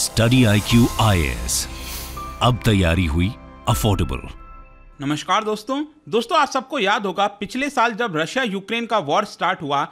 study I Q अब तैयारी हुई अफोर्डेबल नमस्कार दोस्तों दोस्तों आप सबको याद होगा पिछले साल जब रशिया यूक्रेन का वॉर स्टार्ट हुआ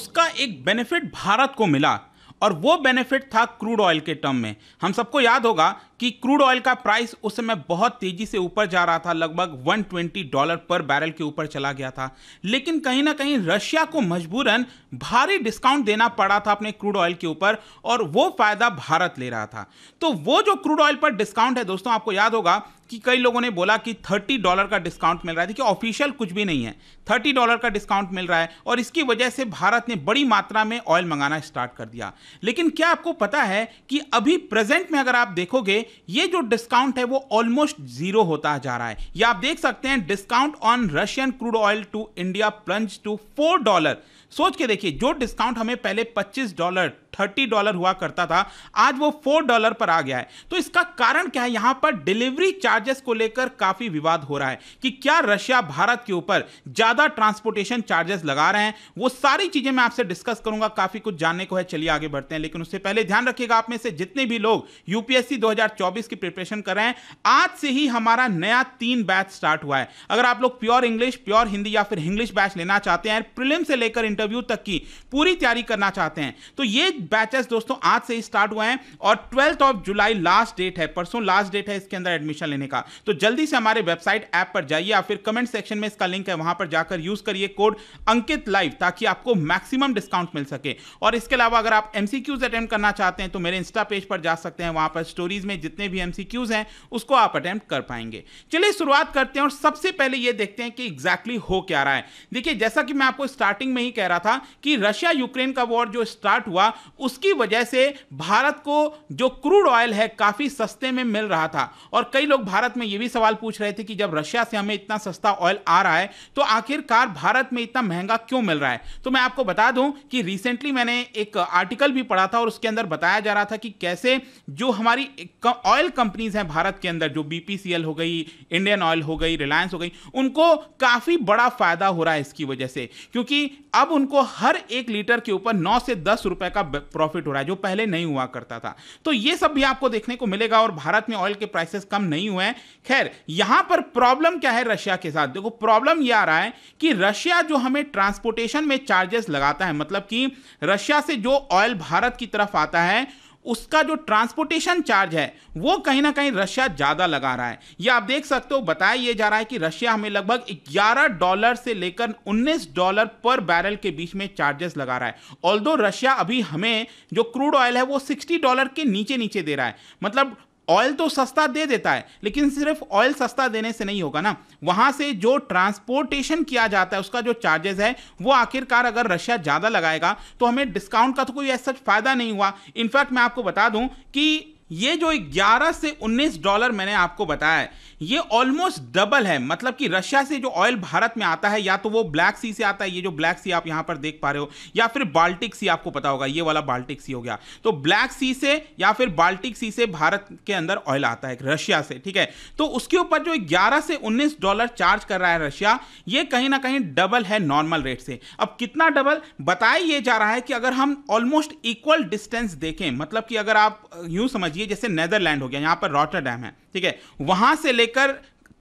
उसका एक बेनिफिट भारत को मिला और वो बेनिफिट था क्रूड ऑयल के टर्म में हम सबको याद होगा कि क्रूड ऑयल का प्राइस उस समय बहुत तेजी से ऊपर जा रहा था लगभग 120 डॉलर पर बैरल के ऊपर चला गया था लेकिन कहीं ना कहीं रशिया को मजबूरन भारी डिस्काउंट देना पड़ा था अपने क्रूड ऑयल के ऊपर और वो फायदा भारत ले रहा था तो वो जो क्रूड ऑयल पर डिस्काउंट है दोस्तों आपको याद होगा कि कई लोगों ने बोला कि 30 डॉलर का डिस्काउंट मिल रहा है देखिए ऑफिशियल कुछ भी नहीं है 30 डॉलर का डिस्काउंट मिल रहा है और इसकी वजह से भारत ने बड़ी मात्रा में ऑयल मंगाना स्टार्ट कर दिया लेकिन क्या आपको पता है कि अभी प्रेजेंट में अगर आप देखोगे ये जो डिस्काउंट है वो ऑलमोस्ट जीरो होता जा रहा है या आप देख सकते हैं discount on Russian crude oil to India plunge to four dollar सोच के देखिए जो डिस्काउंट हमें पहले पच्चीस डॉलर थर्टी डॉलर हुआ करता था आज वो फोर डॉलर पर आ गया है तो इसका कारण क्या है यहां पर डिलीवरी चार्जेस को लेकर काफ़ी विवाद हो रहा है कि क्या रशिया भारत के ऊपर ज़्यादा ट्रांसपोर्टेशन चार्जेस लगा रहे हैं वो सारी चीज़ें मैं आपसे डिस्कस करूंगा काफ़ी कुछ जानने को है चलिए आगे बढ़ते हैं लेकिन उससे पहले ध्यान रखिएगा आप में से जितने भी लोग यूपीएससी 2024 की प्रिपरेशन कर रहे हैं आज से ही हमारा नया तीन बैच स्टार्ट हुआ है अगर आप लोग प्योर इंग्लिश प्योर हिंदी या फिर इंग्लिश बैच लेना चाहते हैं प्रिलिम से लेकर इंटरव्यू तक की पूरी तैयारी करना चाहते हैं तो ये बैचेस दोस्तों आज से स्टार्ट हुए हैं और twelfth of July last date है परसों लास्ट डेट है इसके अंदर एडमिशन लेने का तो जल्दी से हमारे वेबसाइट ऐप पर जाइए या फिर कमेंट सेक्शन में इसका लिंक है वहां पर जाकर यूज करिए कोड अंकित लाइव ताकि आपको मैक्सिमम डिस्काउंट मिल सके और इसके अलावा अगर आप एमसीक्यूज अटेम्प्ट करना चाहते हैं तो मेरे इंस्टा पेज पर जा सकते हैं वहां पर स्टोरीज में जितने भी एमसीक्यूज हैं उसको आप अटेम्प्ट कर पाएंगे चलिए शुरुआत करते हैं और सबसे पहले यह देखते हैं कि एग्जैक्टली exactly हो क्या रहा है देखिए जैसा कि मैं आपको स्टार्टिंग में ही कह रहा था कि रशिया यूक्रेन का वॉर जो स्टार्ट हुआ उसकी वजह से भारत को जो क्रूड ऑयल है काफ़ी सस्ते में मिल रहा था और कई लोग भारत में ये भी सवाल पूछ रहे थे कि जब रशिया से हमें इतना सस्ता ऑयल आ रहा है तो आखिरकार भारत में इतना महंगा क्यों मिल रहा है तो मैं आपको बता दूं कि रिसेंटली मैंने एक आर्टिकल भी पढ़ा था और उसके अंदर बताया जा रहा था कि कैसे जो हमारी ऑयल कंपनीज हैं भारत के अंदर जो बीपीसीएल हो गई इंडियन ऑयल हो गई रिलायंस हो गई उनको काफ़ी बड़ा फायदा हो रहा है इसकी वजह से क्योंकि अब उनको हर एक लीटर के ऊपर नौ से दस रुपए का प्रॉफिट हो रहा है जो पहले नहीं हुआ करता था तो ये सब भी आपको देखने को मिलेगा और भारत में ऑयल के प्राइसेस कम नहीं हुए हैं खैर यहां पर प्रॉब्लम क्या है रशिया के साथ देखो प्रॉब्लम यह आ रहा है कि रशिया जो हमें ट्रांसपोर्टेशन में चार्जेस लगाता है मतलब कि रशिया से जो ऑयल भारत की तरफ आता है उसका जो ट्रांसपोर्टेशन चार्ज है वो कहीं ना कहीं रशिया ज़्यादा लगा रहा है ये आप देख सकते हो बताया ये जा रहा है कि रशिया हमें लगभग 11 डॉलर से लेकर 19 डॉलर पर बैरल के बीच में चार्जेस लगा रहा है ऑल रशिया अभी हमें जो क्रूड ऑयल है वो 60 डॉलर के नीचे नीचे दे रहा है मतलब ऑयल तो सस्ता दे देता है लेकिन सिर्फ ऑयल सस्ता देने से नहीं होगा ना वहाँ से जो ट्रांसपोर्टेशन किया जाता है उसका जो चार्जेस है वो आखिरकार अगर रशिया ज़्यादा लगाएगा तो हमें डिस्काउंट का तो कोई ऐसा फायदा नहीं हुआ इनफैक्ट मैं आपको बता दूं कि ये जो 11 से 19 डॉलर मैंने आपको बताया है ये ऑलमोस्ट डबल है मतलब कि रशिया से जो ऑयल भारत में आता है या तो वो ब्लैक सी से आता है ये जो ब्लैक सी आप यहां पर देख पा रहे हो या फिर बाल्टिक सी आपको पता होगा ये वाला बाल्टिक सी हो गया तो ब्लैक सी से या फिर बाल्टिक सी से भारत के अंदर ऑयल आता है रशिया से ठीक है तो उसके ऊपर जो ग्यारह से उन्नीस डॉलर चार्ज कर रहा है रशिया ये कहीं ना कहीं डबल है नॉर्मल रेट से अब कितना डबल बताया ये जा रहा है कि अगर हम ऑलमोस्ट इक्वल डिस्टेंस देखें मतलब कि अगर आप यूं समझ समझिए जैसे नेदरलैंड हो गया यहाँ पर रॉटर डैम है ठीक है वहाँ से लेकर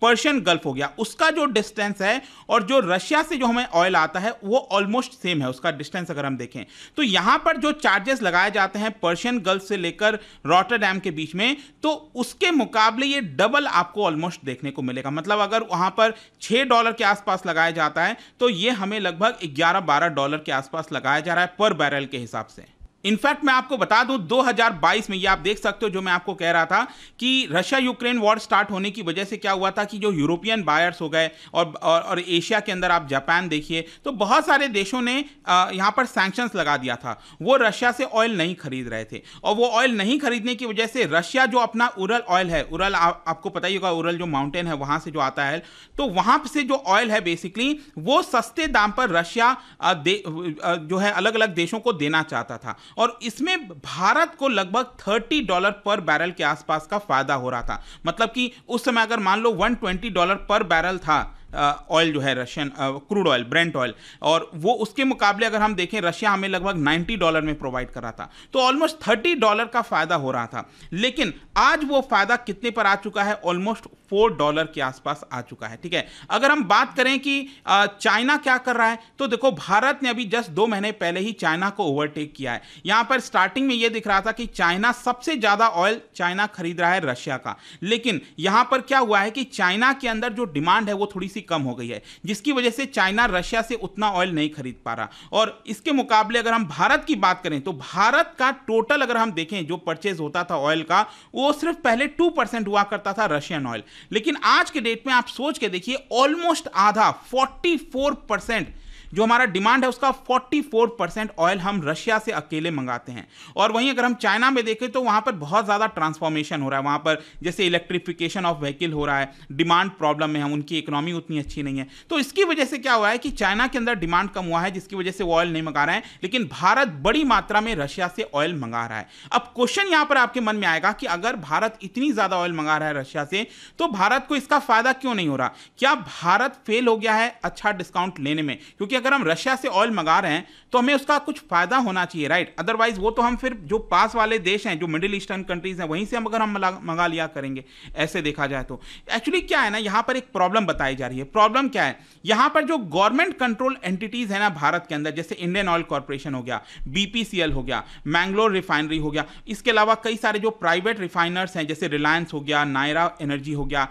पर्शियन गल्फ हो गया उसका जो डिस्टेंस है और जो रशिया से जो हमें ऑयल आता है वो ऑलमोस्ट सेम है उसका डिस्टेंस अगर हम देखें तो यहाँ पर जो चार्जेस लगाए जाते हैं पर्शियन गल्फ से लेकर रॉटर डैम के बीच में तो उसके मुकाबले ये डबल आपको ऑलमोस्ट देखने को मिलेगा मतलब अगर वहाँ पर छः डॉलर के आसपास लगाया जाता है तो ये हमें लगभग ग्यारह बारह डॉलर के आसपास लगाया जा रहा है पर बैरल के हिसाब से इनफैक्ट मैं आपको बता दूं 2022 में ये आप देख सकते हो जो मैं आपको कह रहा था कि रशिया यूक्रेन वॉर स्टार्ट होने की वजह से क्या हुआ था कि जो यूरोपियन बायर्स हो गए और और, और एशिया के अंदर आप जापान देखिए तो बहुत सारे देशों ने यहाँ पर सैंक्शंस लगा दिया था वो रशिया से ऑयल नहीं खरीद रहे थे और वो ऑयल नहीं खरीदने की वजह से रशिया जो अपना उरल ऑयल है उरल आ, आपको पता ही होगा उरल जो माउंटेन है वहाँ से जो आता है तो वहाँ से जो ऑयल है बेसिकली वो सस्ते दाम पर रशिया जो है अलग अलग देशों को देना चाहता था और इसमें भारत को लगभग 30 डॉलर पर बैरल के आसपास का फायदा हो रहा था मतलब कि उस समय अगर मान लो 120 डॉलर पर बैरल था ऑयल जो है Russian crude oil Brent oil और वो उसके मुकाबले अगर हम देखें रशिया हमें लगभग 90 डॉलर में प्रोवाइड कर रहा था तो ऑलमोस्ट 30 डॉलर का फ़ायदा हो रहा था लेकिन आज वो फ़ायदा कितने पर आ चुका है ऑलमोस्ट फोर डॉलर के आसपास आ चुका है ठीक है अगर हम बात करें कि चाइना क्या कर रहा है तो देखो भारत ने अभी जस्ट दो महीने पहले ही चाइना को ओवरटेक किया है यहां पर स्टार्टिंग में यह दिख रहा था कि चाइना सबसे ज़्यादा ऑयल चाइना खरीद रहा है रशिया का लेकिन यहां पर क्या हुआ है कि चाइना के अंदर जो डिमांड है वो थोड़ी सी कम हो गई है जिसकी वजह से चाइना रशिया से उतना ऑयल नहीं खरीद पा रहा और इसके मुकाबले अगर हम भारत की बात करें तो भारत का टोटल अगर हम देखें जो परचेज होता था ऑयल का वो सिर्फ पहले टू परसेंट हुआ करता था रशियन ऑयल लेकिन आज के डेट में आप सोच के देखिए ऑलमोस्ट आधा फोर्टी फोर परसेंट जो हमारा डिमांड है उसका 44 परसेंट ऑयल हम रशिया से अकेले मंगाते हैं और वहीं अगर हम चाइना में देखें तो वहां पर बहुत ज़्यादा ट्रांसफॉर्मेशन हो रहा है वहां पर जैसे इलेक्ट्रिफिकेशन ऑफ व्हीकल हो रहा है डिमांड प्रॉब्लम में है उनकी इकोनॉमी उतनी अच्छी नहीं है तो इसकी वजह से क्या हुआ है कि चाइना के अंदर डिमांड कम हुआ है जिसकी वजह से वो ऑयल नहीं मंगा रहे हैं लेकिन भारत बड़ी मात्रा में रशिया से ऑयल मंगा रहा है अब क्वेश्चन यहां पर आपके मन में आएगा कि अगर भारत इतनी ज़्यादा ऑयल मंगा रहा है रशिया से तो भारत को इसका फायदा क्यों नहीं हो रहा क्या भारत फेल हो गया है अच्छा डिस्काउंट लेने में क्योंकि अगर हम रशिया से ऑयल मंगा रहे हैं तो हमें उसका कुछ फ़ायदा होना चाहिए राइट अदरवाइज वो तो हम फिर जो पास वाले देश हैं जो मिडिल ईस्टर्न कंट्रीज़ हैं वहीं से हम अगर हम मंगा लिया करेंगे ऐसे देखा जाए तो एक्चुअली क्या है ना यहाँ पर एक प्रॉब्लम बताई जा रही है प्रॉब्लम क्या है यहाँ पर जो गवर्नमेंट कंट्रोल एंटिटीज़ है ना भारत के अंदर जैसे इंडियन ऑयल कॉरपोरेशन हो गया बी हो गया मैंगलोर रिफाइनरी हो गया इसके अलावा कई सारे जो प्राइवेट रिफाइनर्स हैं जैसे रिलायंस हो गया नायरा एनर्जी हो गया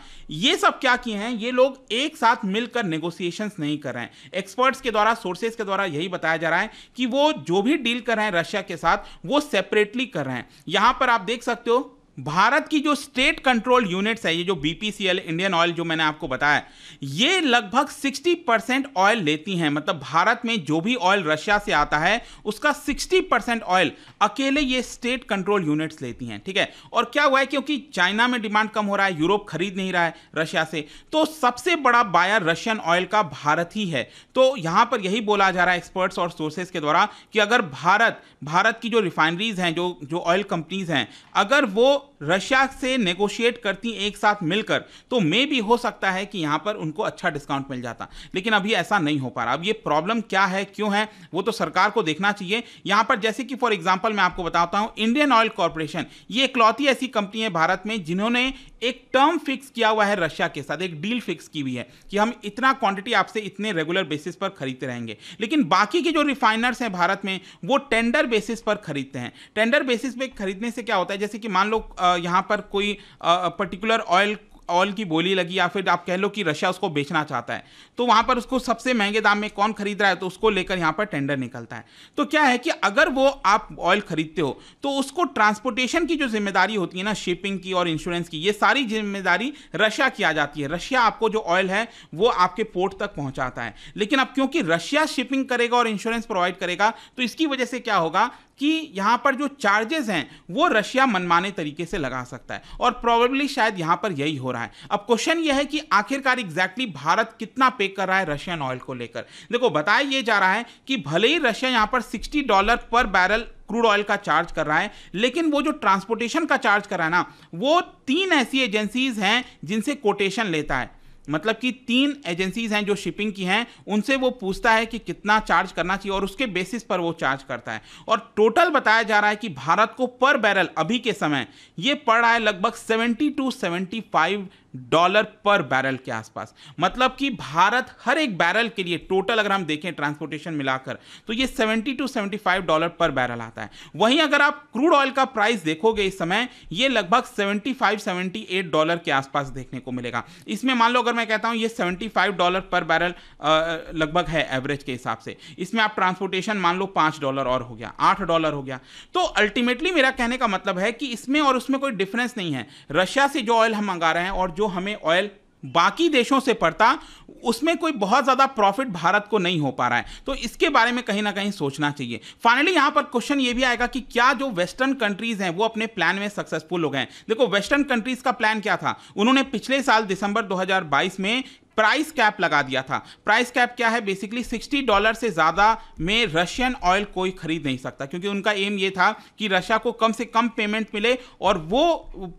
ये सब क्या किए हैं ये लोग एक साथ मिलकर नेगोशिएशंस नहीं कर रहे हैं एक्सपर्ट्स के द्वारा द्वारा सोर्सेज के द्वारा यही बताया जा रहा है कि वो जो भी डील कर रहे हैं रशिया के साथ वो सेपरेटली कर रहे हैं यहां पर आप देख सकते हो भारत की जो स्टेट कंट्रोल यूनिट्स है ये जो बीपीसीएल इंडियन ऑयल जो मैंने आपको बताया ये लगभग 60 परसेंट ऑयल लेती हैं मतलब भारत में जो भी ऑयल रशिया से आता है उसका 60 परसेंट ऑयल अकेले ये स्टेट कंट्रोल यूनिट्स लेती हैं ठीक है और क्या हुआ है क्योंकि चाइना में डिमांड कम हो रहा है यूरोप खरीद नहीं रहा है रशिया से तो सबसे बड़ा बायर रशियन ऑयल का भारत ही है तो यहाँ पर यही बोला जा रहा है एक्सपर्ट्स और सोर्सेज के द्वारा कि अगर भारत भारत की जो रिफाइनरीज हैं जो जो ऑयल कंपनीज हैं अगर वो रशिया से नेगोशिएट करती एक साथ मिलकर तो मे भी हो सकता है कि यहाँ पर उनको अच्छा डिस्काउंट मिल जाता लेकिन अभी ऐसा नहीं हो पा रहा अब ये प्रॉब्लम क्या है क्यों है वो तो सरकार को देखना चाहिए यहाँ पर जैसे कि फॉर एग्जाम्पल मैं आपको बताता हूँ इंडियन ऑयल कॉरपोरेशन ये इकलौती ऐसी कंपनी है भारत में जिन्होंने एक टर्म फिक्स किया हुआ है रशिया के साथ एक डील फिक्स की हुई है कि हम इतना क्वांटिटी आपसे इतने रेगुलर बेसिस पर खरीदते रहेंगे लेकिन बाकी के जो रिफाइनर्स हैं भारत में वो टेंडर बेसिस पर खरीदते हैं टेंडर बेसिस पे खरीदने से क्या होता है जैसे कि मान लो यहाँ पर कोई पर्टिकुलर ऑयल ऑयल की बोली लगी या फिर आप कह लो कि रशिया उसको बेचना चाहता है तो वहां पर उसको सबसे महंगे दाम में कौन खरीद रहा है तो उसको लेकर यहां पर टेंडर निकलता है तो क्या है कि अगर वो आप ऑयल खरीदते हो तो उसको ट्रांसपोर्टेशन की जो जिम्मेदारी होती है ना शिपिंग की और इंश्योरेंस की ये सारी जिम्मेदारी रशिया की आ जाती है रशिया आपको जो ऑयल है वो आपके पोर्ट तक पहुंचाता है लेकिन अब क्योंकि रशिया शिपिंग करेगा और इंश्योरेंस प्रोवाइड करेगा तो इसकी वजह से क्या होगा कि यहाँ पर जो चार्जेस हैं वो रशिया मनमाने तरीके से लगा सकता है और प्रॉबेबली शायद यहाँ पर यही हो रहा है अब क्वेश्चन यह है कि आखिरकार एग्जैक्टली भारत कितना पे कर रहा है रशियन ऑयल को लेकर देखो बताया ये जा रहा है कि भले ही रशिया यहाँ पर sixty dollar per barrel crude oil का चार्ज कर रहा है लेकिन वो जो ट्रांसपोर्टेशन का चार्ज कर रहा है ना वो तीन ऐसी एजेंसीज हैं जिनसे कोटेशन लेता है मतलब कि तीन एजेंसीज हैं जो शिपिंग की हैं उनसे वो पूछता है कि कितना चार्ज करना चाहिए और उसके बेसिस पर वो चार्ज करता है और टोटल बताया जा रहा है कि भारत को पर बैरल अभी के समय ये पड़ रहा है लगभग seventy two seventy five dollar per barrel के आसपास मतलब कि भारत हर एक बैरल के लिए टोटल अगर हम देखें ट्रांसपोर्टेशन मिलाकर तो ये 70 टू 75 डॉलर पर बैरल आता है वहीं अगर आप क्रूड ऑयल का प्राइस देखोगे इस समय ये लगभग 75 78 डॉलर के आसपास देखने को मिलेगा इसमें मान लो अगर मैं कहता हूँ ये 75 डॉलर पर बैरल लगभग है एवरेज के हिसाब से इसमें आप ट्रांसपोर्टेशन मान लो पाँच डॉलर और हो गया आठ डॉलर हो गया तो अल्टीमेटली मेरा कहने का मतलब है कि इसमें और उसमें कोई डिफरेंस नहीं है रशिया से जो ऑयल हम मंगा रहे हैं और जो जो हमें ऑयल बाकी देशों से पड़ता उसमें कोई बहुत ज़्यादा प्रॉफिट भारत को नहीं हो पा रहा है तो इसके बारे में कहीं ना कहीं सोचना चाहिए फाइनली यहाँ पर क्वेश्चन ये भी आएगा कि क्या जो वेस्टर्न कंट्रीज़ हैं वो अपने प्लान में सक्सेसफुल हो गए देखो वेस्टर्न कंट्रीज़ का प्लान क्या था उन्होंने पिछले साल दिसंबर 2022 में प्राइस कैप लगा दिया था प्राइस कैप क्या है बेसिकली 60 डॉलर से ज़्यादा में रशियन ऑयल कोई खरीद नहीं सकता क्योंकि उनका एम ये था कि रशिया को कम से कम पेमेंट मिले और वो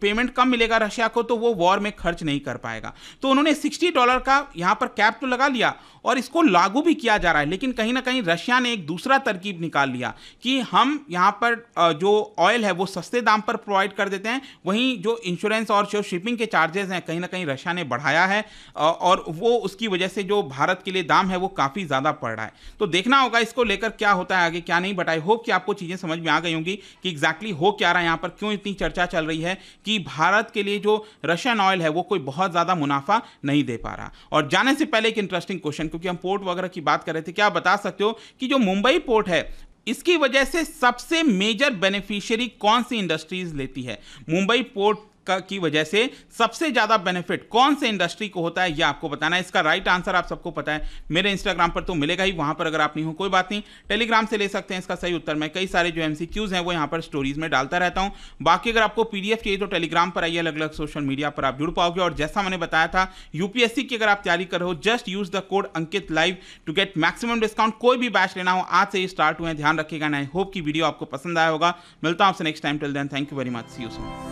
पेमेंट कम मिलेगा रशिया को तो वो वॉर में खर्च नहीं कर पाएगा तो उन्होंने 60 डॉलर का यहाँ पर कैप तो लगा लिया और इसको लागू भी किया जा रहा है लेकिन कहीं ना कहीं रशिया ने एक दूसरा तरकीब निकाल लिया कि हम यहाँ पर जो ऑयल है वो सस्ते दाम पर प्रोवाइड कर देते हैं वहीं जो इंश्योरेंस और जो शिपिंग के चार्जेस हैं कहीं ना कहीं रशिया ने बढ़ाया है और वो उसकी वजह से जो भारत के लिए दाम है वो काफ़ी ज़्यादा पड़ रहा है तो देखना होगा इसको लेकर क्या होता है आगे क्या नहीं बट आई होप कि आपको चीज़ें समझ में आ गई होंगी कि एग्जैक्टली हो क्या रहा है यहाँ पर क्यों इतनी चर्चा चल रही है कि भारत के लिए जो रशियन ऑयल है वो कोई बहुत ज़्यादा मुनाफा नहीं दे पा रहा और जाने से पहले एक इंटरेस्टिंग क्वेश्चन क्योंकि हम पोर्ट वगैरह की बात कर रहे थे क्या बता सकते हो कि जो मुंबई पोर्ट है इसकी वजह से सबसे मेजर बेनिफिशियरी कौन सी इंडस्ट्रीज लेती है मुंबई पोर्ट का की वजह से सबसे ज़्यादा बेनिफिट कौन से इंडस्ट्री को होता है ये आपको बताना है इसका राइट आंसर आप सबको पता है मेरे इंस्टाग्राम पर तो मिलेगा ही वहां पर अगर आप नहीं हो कोई बात नहीं टेलीग्राम से ले सकते हैं इसका सही उत्तर मैं कई सारे जो एमसीक्यूज हैं वो यहां पर स्टोरीज में डालता रहता हूं बाकी अगर आपको पीडीएफ चाहिए तो टेलीग्राम पर आइए अलग अलग सोशल मीडिया पर आप जुड़ पाओगे और जैसा मैंने बताया था यूपीएससी की अगर आप तैयारी कर रहे हो just use the code Ankit live to get maximum discount कोई भी बैच लेना हो आज से ही स्टार्ट हुए ध्यान रखिएगा एंड आई होप की वीडियो आपको पसंद आया होगा मिलता हूं आपसे next time till then thank you very much see you so